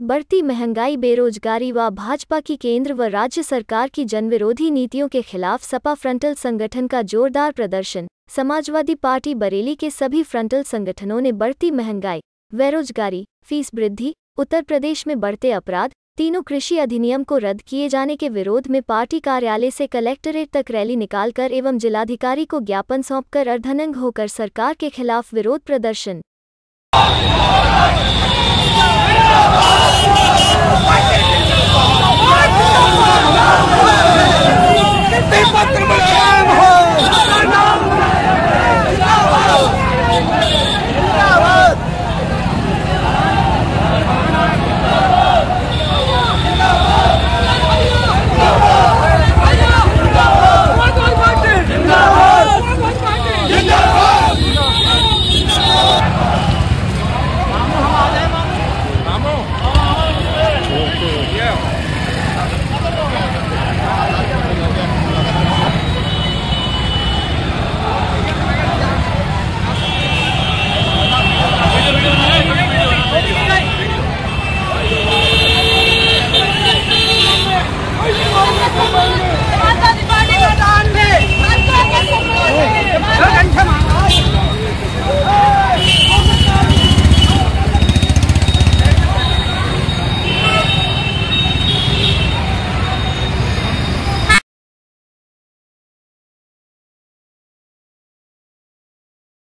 बढ़ती महंगाई बेरोजगारी व भाजपा की केंद्र व राज्य सरकार की जनविरोधी नीतियों के खिलाफ सपा फ्रंटल संगठन का जोरदार प्रदर्शन समाजवादी पार्टी बरेली के सभी फ्रंटल संगठनों ने बढ़ती महंगाई बेरोजगारी फीस वृद्धि उत्तर प्रदेश में बढ़ते अपराध तीनों कृषि अधिनियम को रद्द किए जाने के विरोध में पार्टी कार्यालय से कलेक्ट्रेट तक रैली निकालकर एवं जिलाधिकारी को ज्ञापन सौंपकर अर्धनंग होकर सरकार के खिलाफ विरोध प्रदर्शन